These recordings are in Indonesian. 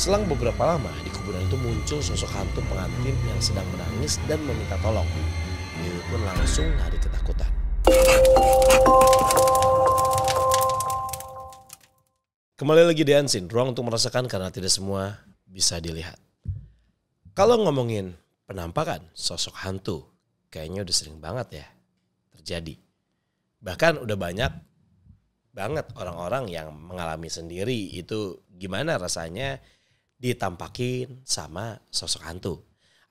Selang beberapa lama, di kuburan itu muncul sosok hantu pengantin yang sedang menangis dan meminta tolong. Dewi pun langsung lari ketakutan. Kembali lagi di Ansin, ruang untuk merasakan karena tidak semua bisa dilihat. Kalau ngomongin penampakan sosok hantu, kayaknya udah sering banget ya terjadi. Bahkan udah banyak banget orang-orang yang mengalami sendiri itu gimana rasanya ditampakin sama sosok hantu.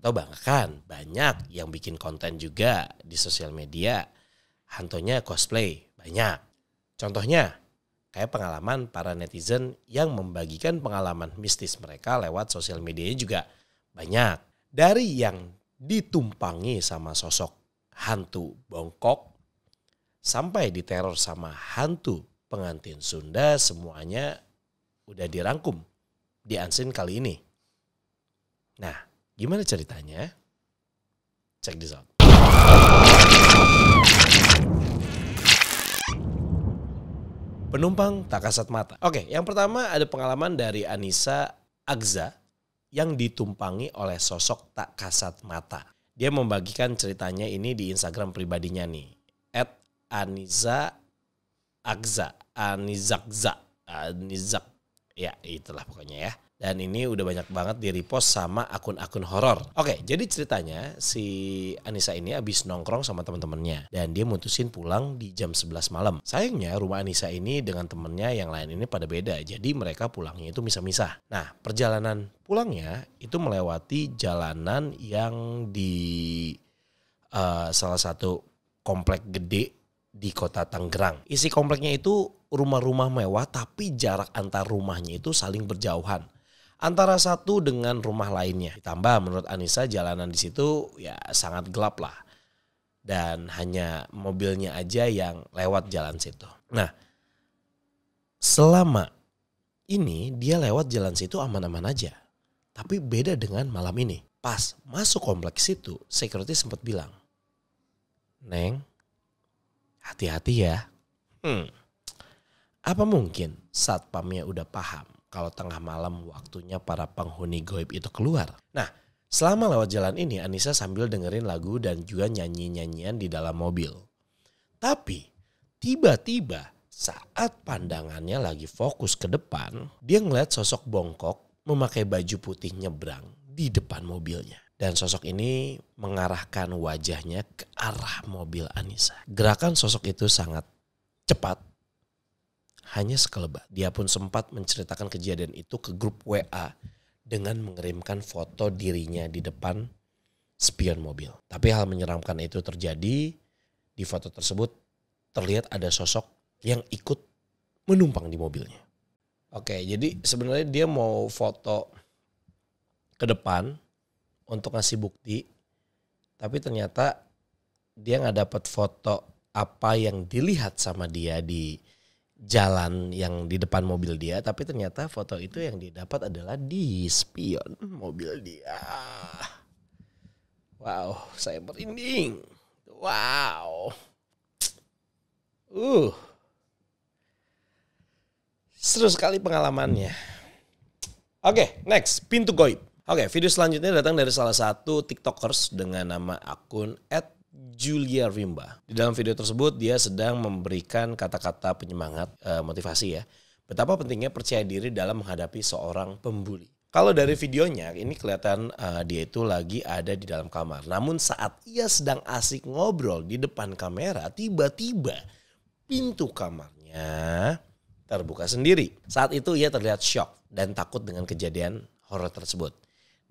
Atau bahkan banyak yang bikin konten juga di sosial media hantunya cosplay, banyak. Contohnya kayak pengalaman para netizen yang membagikan pengalaman mistis mereka lewat sosial media juga banyak. Dari yang ditumpangi sama sosok hantu bongkok sampai diteror sama hantu pengantin Sunda semuanya udah dirangkum di ansin kali ini. Nah, gimana ceritanya? Check this out. Penumpang tak kasat mata. Oke, yang pertama ada pengalaman dari Anissa Agza yang ditumpangi oleh sosok tak kasat mata. Dia membagikan ceritanya ini di Instagram pribadinya nih. At Anissa Agza. Anizakza. Anizak ya itulah pokoknya ya. Dan ini udah banyak banget di repost sama akun-akun horor. Oke, jadi ceritanya si Anissa ini abis nongkrong sama teman-temannya dan dia mutusin pulang di jam 11 malam. Sayangnya rumah Anissa ini dengan temennya yang lain ini pada beda, jadi mereka pulangnya itu misah-misah. Nah, perjalanan pulangnya itu melewati jalanan yang di uh, salah satu komplek gede di kota Tangerang. Isi kompleknya itu rumah-rumah mewah tapi jarak antar rumahnya itu saling berjauhan antara satu dengan rumah lainnya. Ditambah menurut Anissa jalanan di situ ya sangat gelap lah. Dan hanya mobilnya aja yang lewat jalan situ. Nah, selama ini dia lewat jalan situ aman-aman aja. Tapi beda dengan malam ini. Pas masuk kompleks situ, security sempat bilang, "Neng, hati-hati ya." Hmm. Apa mungkin satpamnya udah paham kalau tengah malam waktunya para penghuni goib itu keluar? Nah, selama lewat jalan ini Anissa sambil dengerin lagu dan juga nyanyi-nyanyian di dalam mobil. Tapi tiba-tiba saat pandangannya lagi fokus ke depan, dia ngeliat sosok bongkok memakai baju putih nyebrang di depan mobilnya dan sosok ini mengarahkan wajahnya ke arah mobil Anissa. Gerakan sosok itu sangat cepat hanya sekelebat. Dia pun sempat menceritakan kejadian itu ke grup WA dengan mengirimkan foto dirinya di depan spion mobil. Tapi hal menyeramkan itu terjadi. Di foto tersebut terlihat ada sosok yang ikut menumpang di mobilnya. Oke, jadi sebenarnya dia mau foto ke depan untuk ngasih bukti, tapi ternyata dia nggak dapat foto apa yang dilihat sama dia di jalan yang di depan mobil dia, tapi ternyata foto itu yang didapat adalah di spion mobil dia. Wow, saya merinding. Wow. Uh. Seru sekali pengalamannya. Oke, okay, next. Pintu goib. Oke, okay, video selanjutnya datang dari salah satu TikTokers dengan nama akun at Julia Rimba. Di dalam video tersebut dia sedang memberikan kata-kata penyemangat eh, motivasi ya. Betapa pentingnya percaya diri dalam menghadapi seorang pembuli. Kalau dari videonya ini kelihatan uh, dia itu lagi ada di dalam kamar. Namun saat ia sedang asik ngobrol di depan kamera, tiba-tiba pintu kamarnya terbuka sendiri. Saat itu ia terlihat shock dan takut dengan kejadian horor tersebut.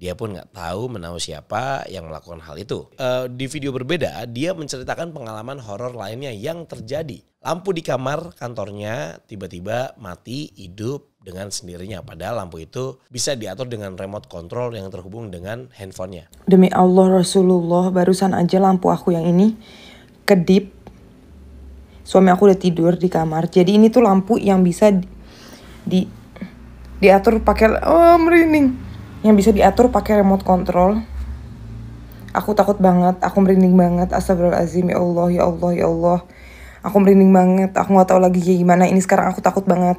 Dia pun nggak tahu menahu siapa yang melakukan hal itu. Uh, di video berbeda, dia menceritakan pengalaman horor lainnya yang terjadi. Lampu di kamar kantornya tiba-tiba mati hidup dengan sendirinya. Padahal lampu itu bisa diatur dengan remote control yang terhubung dengan handphonenya. Demi Allah Rasulullah, barusan aja lampu aku yang ini kedip. Suami aku udah tidur di kamar. Jadi ini tuh lampu yang bisa di, di diatur pakai oh merinding yang bisa diatur pakai remote control aku takut banget aku merinding banget astagfirullahaladzim ya Allah ya Allah ya Allah aku merinding banget aku gak tahu lagi ya gimana ini sekarang aku takut banget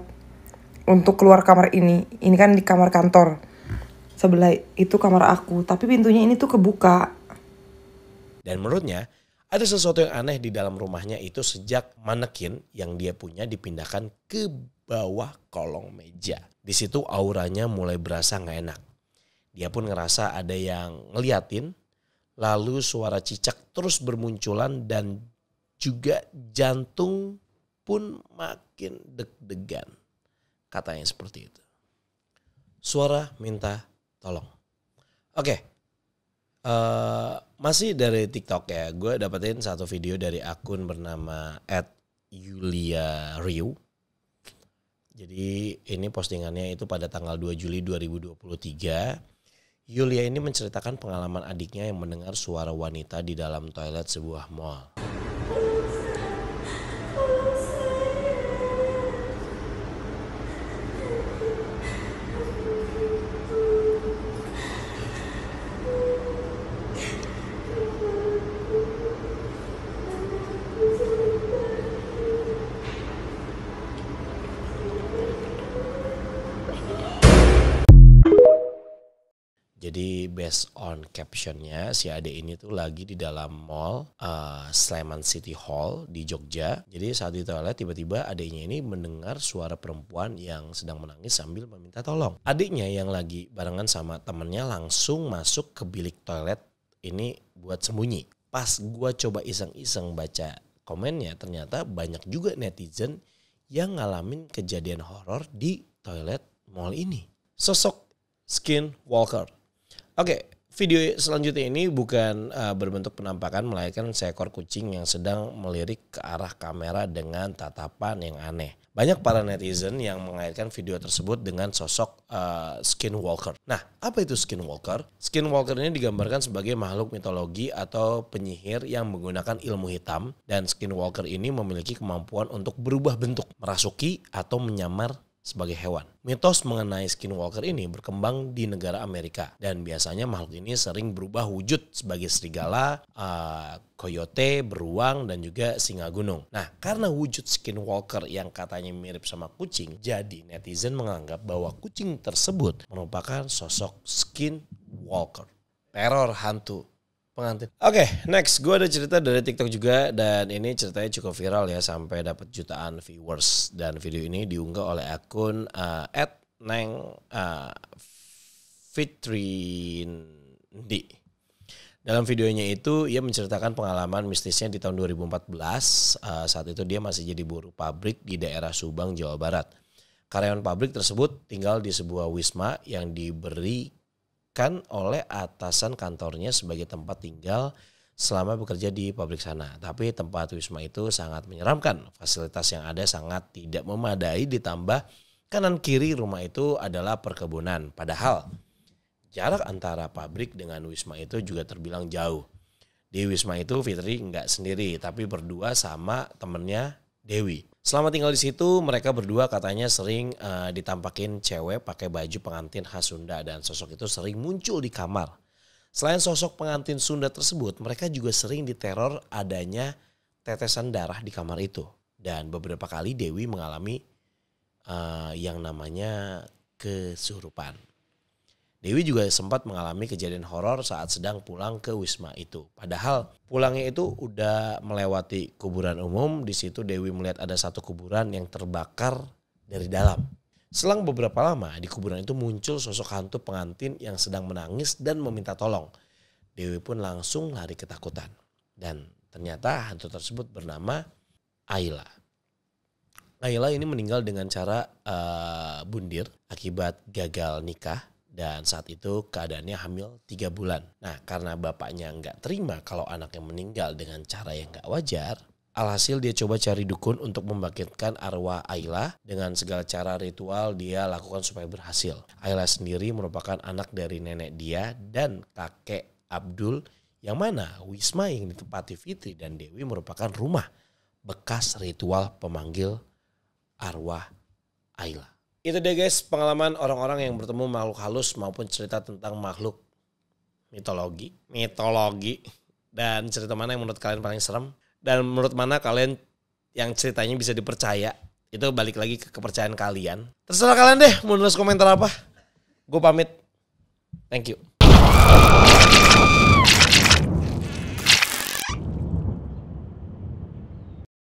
untuk keluar kamar ini ini kan di kamar kantor sebelah itu kamar aku tapi pintunya ini tuh kebuka dan menurutnya ada sesuatu yang aneh di dalam rumahnya itu sejak manekin yang dia punya dipindahkan ke bawah kolong meja. Di situ auranya mulai berasa nggak enak. Dia pun ngerasa ada yang ngeliatin, lalu suara cicak terus bermunculan dan juga jantung pun makin deg-degan. Katanya seperti itu. Suara minta tolong. Oke, okay. uh, eh, masih dari TikTok ya. Gue dapetin satu video dari akun bernama at @yulia Ryu. Jadi ini postingannya itu pada tanggal 2 Juli 2023 Yulia ini menceritakan pengalaman adiknya yang mendengar suara wanita di dalam toilet sebuah mall. on captionnya si Ade ini tuh lagi di dalam mall uh, Sleman City Hall di Jogja. Jadi saat di toilet tiba-tiba adiknya ini mendengar suara perempuan yang sedang menangis sambil meminta tolong. Adiknya yang lagi barengan sama temennya langsung masuk ke bilik toilet ini buat sembunyi. Pas gua coba iseng-iseng baca komennya ternyata banyak juga netizen yang ngalamin kejadian horor di toilet mall ini. Sosok Skinwalker. Oke, okay, Video selanjutnya ini bukan uh, berbentuk penampakan melainkan seekor kucing yang sedang melirik ke arah kamera dengan tatapan yang aneh. Banyak para netizen yang mengaitkan video tersebut dengan sosok uh, skinwalker. Nah, apa itu skinwalker? Skinwalker ini digambarkan sebagai makhluk mitologi atau penyihir yang menggunakan ilmu hitam dan skinwalker ini memiliki kemampuan untuk berubah bentuk, merasuki atau menyamar sebagai hewan. Mitos mengenai skinwalker ini berkembang di negara Amerika dan biasanya makhluk ini sering berubah wujud sebagai serigala, uh, beruang, dan juga singa gunung. Nah, karena wujud skinwalker yang katanya mirip sama kucing, jadi netizen menganggap bahwa kucing tersebut merupakan sosok skinwalker. Teror hantu pengantin. Oke, okay, next gue ada cerita dari TikTok juga dan ini ceritanya cukup viral ya sampai dapat jutaan viewers dan video ini diunggah oleh akun uh, @neng uh, Dalam videonya itu ia menceritakan pengalaman mistisnya di tahun 2014. Uh, eh, saat itu dia masih jadi buruh pabrik di daerah Subang, Jawa Barat. Karyawan pabrik tersebut tinggal di sebuah wisma yang diberi ditetapkan oleh atasan kantornya sebagai tempat tinggal selama bekerja di pabrik sana. Tapi tempat Wisma itu sangat menyeramkan. Fasilitas yang ada sangat tidak memadai ditambah kanan kiri rumah itu adalah perkebunan. Padahal jarak antara pabrik dengan Wisma itu juga terbilang jauh. Di Wisma itu Fitri nggak sendiri tapi berdua sama temennya Dewi. Selama tinggal di situ, mereka berdua katanya sering uh, ditampakin cewek pakai baju pengantin khas Sunda dan sosok itu sering muncul di kamar. Selain sosok pengantin Sunda tersebut, mereka juga sering diteror adanya tetesan darah di kamar itu. Dan beberapa kali Dewi mengalami uh, yang namanya kesurupan. Dewi juga sempat mengalami kejadian horor saat sedang pulang ke wisma itu. Padahal pulangnya itu udah melewati kuburan umum. Di situ Dewi melihat ada satu kuburan yang terbakar dari dalam. Selang beberapa lama di kuburan itu muncul sosok hantu pengantin yang sedang menangis dan meminta tolong. Dewi pun langsung lari ketakutan. Dan ternyata hantu tersebut bernama Ayla. Ayla ini meninggal dengan cara uh, bundir akibat gagal nikah dan saat itu keadaannya hamil tiga bulan. Nah karena bapaknya nggak terima kalau anaknya meninggal dengan cara yang nggak wajar, Alhasil dia coba cari dukun untuk membangkitkan arwah Ayla dengan segala cara ritual dia lakukan supaya berhasil. Ayla sendiri merupakan anak dari nenek dia dan kakek Abdul yang mana Wisma yang ditempati Fitri dan Dewi merupakan rumah bekas ritual pemanggil arwah Ayla. Itu deh guys pengalaman orang-orang yang bertemu makhluk halus maupun cerita tentang makhluk mitologi, mitologi dan cerita mana yang menurut kalian paling serem dan menurut mana kalian yang ceritanya bisa dipercaya itu balik lagi ke kepercayaan kalian. Terserah kalian deh mau nulis komentar apa. Gue pamit. Thank you.